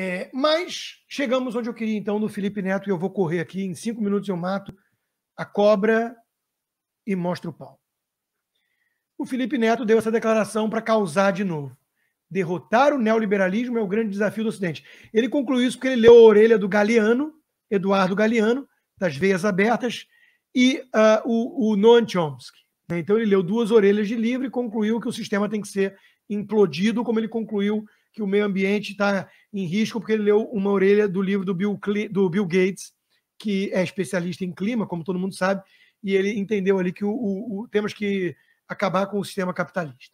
É, mas chegamos onde eu queria, então, no Felipe Neto, e eu vou correr aqui. Em cinco minutos eu mato a cobra e mostro o pau. O Felipe Neto deu essa declaração para causar de novo. Derrotar o neoliberalismo é o grande desafio do Ocidente. Ele concluiu isso porque ele leu a orelha do Galeano, Eduardo Galeano, das Veias Abertas, e uh, o, o Noam Chomsky. Né? Então ele leu duas orelhas de livro e concluiu que o sistema tem que ser implodido, como ele concluiu que o meio ambiente está em risco porque ele leu uma orelha do livro do Bill, do Bill Gates, que é especialista em clima, como todo mundo sabe, e ele entendeu ali que o, o, o temos que acabar com o sistema capitalista.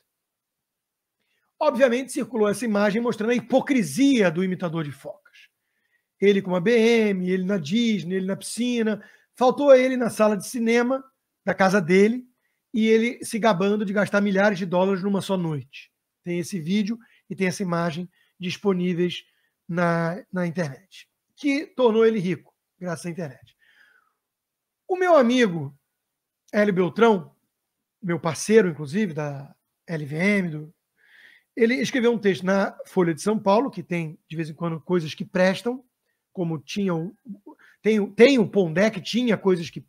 Obviamente, circulou essa imagem mostrando a hipocrisia do imitador de focas. Ele com a BM, ele na Disney, ele na piscina. Faltou ele na sala de cinema da casa dele e ele se gabando de gastar milhares de dólares numa só noite. Tem esse vídeo e tem essa imagem disponíveis na, na internet, que tornou ele rico, graças à internet. O meu amigo Hélio Beltrão, meu parceiro, inclusive, da LVM, do, ele escreveu um texto na Folha de São Paulo, que tem, de vez em quando, coisas que prestam, como tinham. Tem, tem o Pondé, que tinha coisas que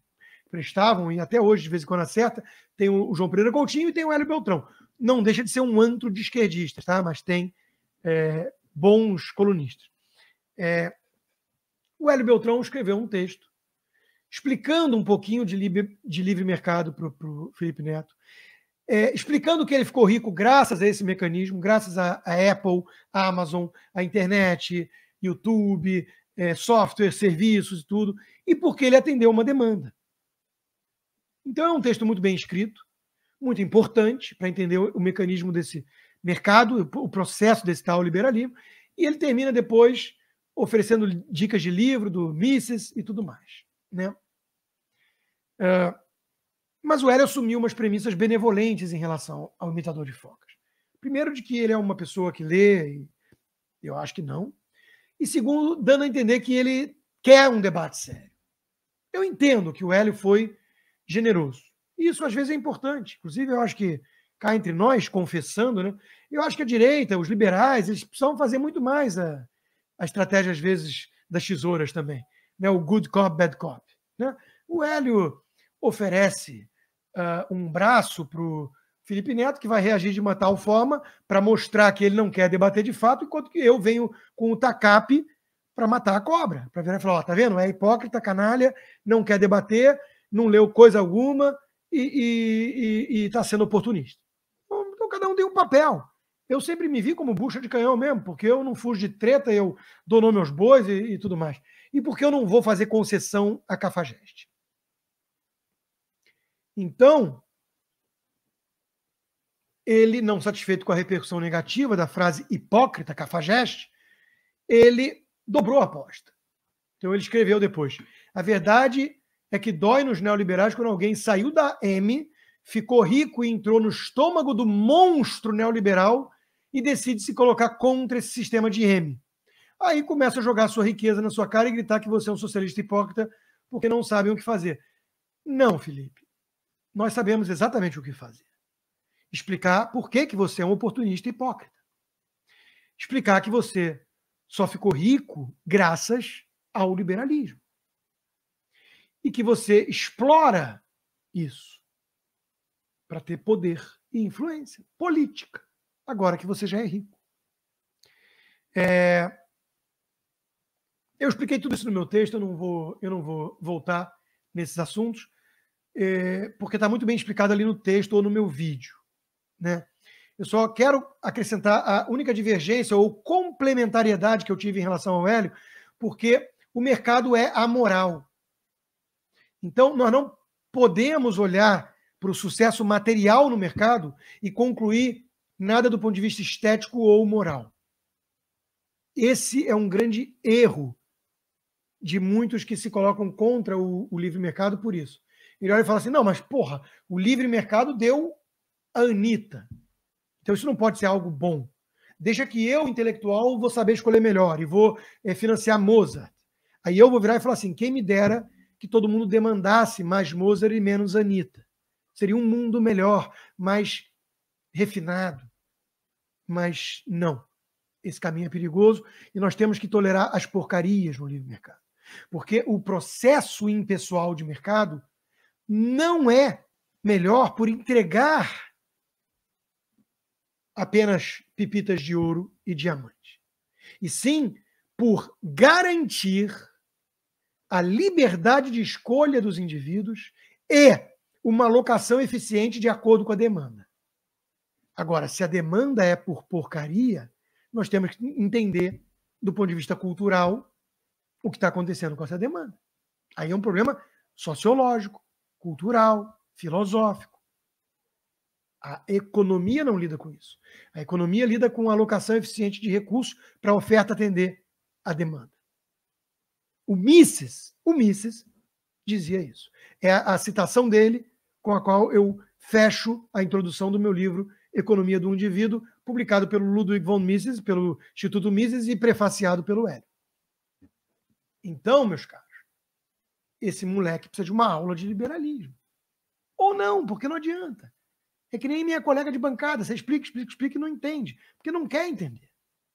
prestavam, e até hoje, de vez em quando, acerta. Tem o João Pereira Coutinho e tem o Hélio Beltrão não deixa de ser um antro de esquerdistas, tá? mas tem é, bons colunistas. É, o Hélio Beltrão escreveu um texto explicando um pouquinho de livre, de livre mercado para o Felipe Neto, é, explicando que ele ficou rico graças a esse mecanismo, graças a, a Apple, a Amazon, a internet, YouTube, é, software, serviços e tudo, e porque ele atendeu uma demanda. Então é um texto muito bem escrito, muito importante para entender o, o, mecanismo desse mercado, o, processo desse tal liberalismo, e ele termina depois oferecendo dicas de livro, do Mises e tudo mais. Né? Uh, mas o Hélio assumiu umas premissas benevolentes em relação ao imitador de focas. Primeiro, de que ele é uma pessoa que lê, e eu acho que não. E segundo, dando a entender que ele quer um debate sério. Eu entendo que o Hélio foi generoso isso às vezes é importante. Inclusive, eu acho que cá entre nós, confessando, né? Eu acho que a direita, os liberais, eles precisam fazer muito mais a, a estratégia, às vezes, das tesouras também. Né? O good cop, bad cop. Né? O Hélio oferece uh, um braço para o Felipe Neto, que vai reagir de uma tal forma para mostrar que ele não quer debater de fato, enquanto que eu venho com o tacape para matar a cobra, para virar e falar, ó, tá vendo? É hipócrita, canalha, não quer debater, não leu coisa alguma, e está sendo oportunista. Então, então, cada um tem um papel. Eu sempre me vi como bucha de canhão mesmo, porque eu não fujo de treta, eu dou nome aos bois e, e tudo mais. E porque eu não vou fazer concessão a Cafajeste. Então, ele, não satisfeito com a repercussão negativa da frase hipócrita Cafajeste, ele dobrou a aposta. Então ele escreveu depois: A verdade é que dói nos neoliberais quando alguém saiu da M, ficou rico e entrou no estômago do monstro neoliberal e decide se colocar contra esse sistema de M. Aí começa a jogar sua riqueza na sua cara e gritar que você é um socialista hipócrita porque não sabem o que fazer. Não, Felipe. Nós sabemos exatamente o que fazer. Explicar por que, que você é um oportunista hipócrita. Explicar que você só ficou rico graças ao liberalismo e que você explora isso para ter poder e influência política, agora que você já é rico. É... Eu expliquei tudo isso no meu texto, eu não vou, eu não vou voltar nesses assuntos, é... porque está muito bem explicado ali no texto ou no meu vídeo. Né? Eu só quero acrescentar a única divergência ou complementariedade que eu tive em relação ao Hélio, porque o mercado é amoral. Então, nós não podemos olhar para o sucesso material no mercado e concluir nada do ponto de vista estético ou moral. Esse é um grande erro de muitos que se colocam contra o, o livre mercado por isso. Ele olha e fala assim: não, mas porra, o livre mercado deu a Anitta. Então isso não pode ser algo bom. Deixa que eu, intelectual, vou saber escolher melhor e vou é, financiar Mozart. Aí eu vou virar e falar assim: quem me dera que todo mundo demandasse mais Mozart e menos Anitta. Seria um mundo melhor, mais refinado. Mas não. Esse caminho é perigoso e nós temos que tolerar as porcarias no livre mercado. Porque o processo impessoal de mercado não é melhor por entregar apenas pipitas de ouro e diamante. E sim por garantir a liberdade de escolha dos indivíduos e uma alocação eficiente de acordo com a demanda. Agora, se a demanda é por porcaria, nós temos que entender, do ponto de vista cultural, o que está acontecendo com essa demanda. Aí é um problema sociológico, cultural, filosófico. A economia não lida com isso. A economia lida com a alocação eficiente de recursos para a oferta atender a demanda. O Mises, o Mises dizia isso. É a citação dele com a qual eu fecho a introdução do meu livro Economia do Indivíduo, publicado pelo Ludwig von Mises, pelo Instituto Mises e prefaciado pelo Hélio. Então, meus caros, esse moleque precisa de uma aula de liberalismo. Ou não, porque não adianta. É que nem minha colega de bancada, você explica, explica, explica e não entende, porque não quer entender.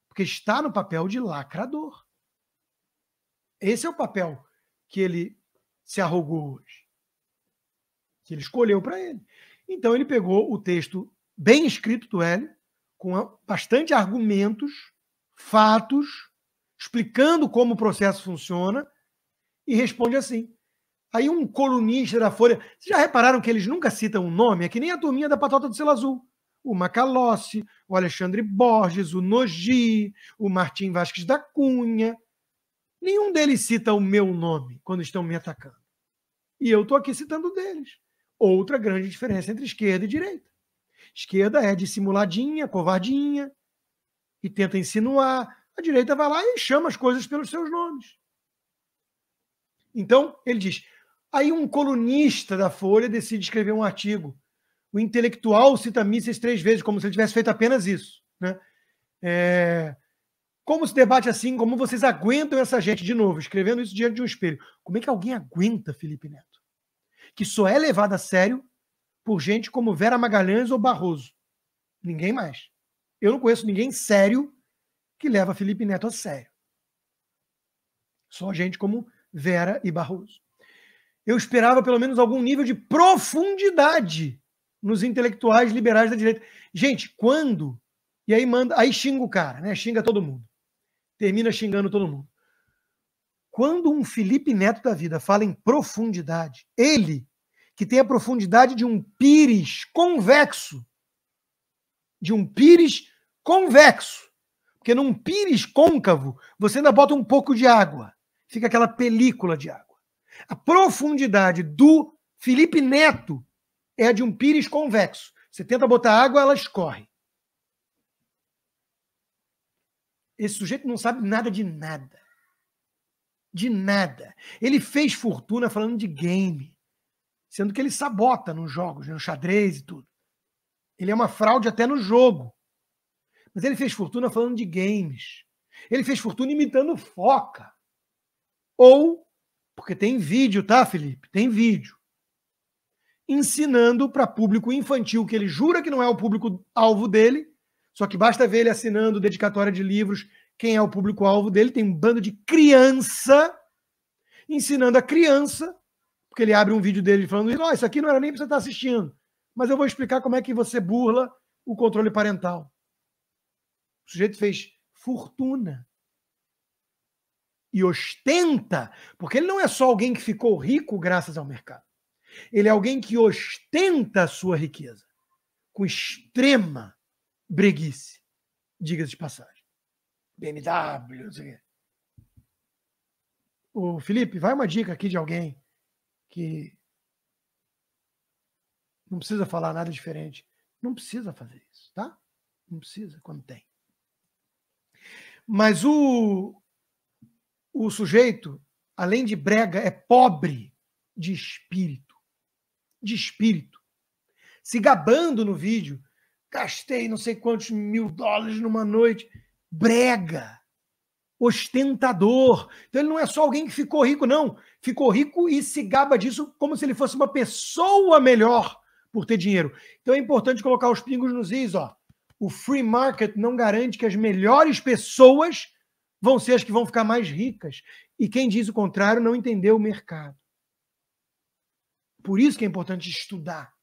Porque está no papel de lacrador. Esse é o papel que ele se arrogou hoje, que ele escolheu para ele. Então ele pegou o texto bem escrito do Hélio, com bastante argumentos, fatos, explicando como o processo funciona, e responde assim. Aí um colunista da Folha. Vocês já repararam que eles nunca citam um nome? É que nem a turminha da patota do Selo Azul. O Macalossi, o Alexandre Borges, o Nogi, o Martim Vasques da Cunha. Nenhum deles cita o meu nome quando estão me atacando. E eu estou aqui citando deles. Outra grande diferença entre esquerda e direita. Esquerda é dissimuladinha, covardinha, e tenta insinuar. A direita vai lá e chama as coisas pelos seus nomes. Então, ele diz: Aí um colunista da Folha decide escrever um artigo. O intelectual cita mísseis três vezes, como se ele tivesse feito apenas isso. Né? É, como se debate assim? Como vocês aguentam essa gente? De novo, escrevendo isso diante de um espelho. Como é que alguém aguenta Felipe Neto? Que só é levado a sério por gente como Vera Magalhães ou Barroso. Ninguém mais. Eu não conheço ninguém sério que leva Felipe Neto a sério. Só gente como Vera e Barroso. Eu esperava pelo menos algum nível de profundidade nos intelectuais liberais da direita. Gente, quando. E aí manda, aí xinga o cara, né? Xinga todo mundo termina xingando todo mundo. Quando um Felipe Neto da vida fala em profundidade, ele, que tem a profundidade de um pires convexo, de um pires convexo, porque num pires côncavo você ainda bota um pouco de água, fica aquela película de água. A profundidade do Felipe Neto é a de um pires convexo. Você tenta botar água, ela escorre. Esse sujeito não sabe nada de nada. De nada. Ele fez fortuna falando de game, sendo que ele sabota nos jogos, né, no xadrez e tudo. Ele é uma fraude até no jogo. Mas ele fez fortuna falando de games. Ele fez fortuna imitando foca. Ou, porque tem vídeo, tá, Felipe? Tem vídeo. Ensinando para público infantil que ele jura que não é o público alvo dele, só que basta ver ele assinando dedicatória de livros, quem é o público-alvo dele, tem um bando de criança ensinando a criança, porque ele abre um vídeo dele falando, oh, isso aqui não era nem para você estar tá assistindo, mas eu vou explicar como é que você burla o controle parental. O sujeito fez fortuna. E ostenta, porque ele não é só alguém que ficou rico graças ao mercado. Ele é alguém que ostenta a sua riqueza com extrema breguice, diga-se de passagem. BMW, não sei o quê. O Felipe, vai uma dica aqui de alguém que não precisa falar nada diferente. Não precisa fazer isso, tá? Não precisa quando tem. Mas o, o sujeito, além de brega, é pobre de espírito. De espírito. Se gabando no vídeo gastei não sei quantos mil dólares numa noite. Brega, ostentador. Então ele não é só alguém que ficou rico, não. Ficou rico e se gaba disso como se ele fosse uma pessoa melhor por ter dinheiro. Então é importante colocar os pingos nos is, ó. O free market não garante que as melhores pessoas vão ser as que vão ficar mais ricas. E quem diz o contrário não entendeu o mercado. Por isso que é importante estudar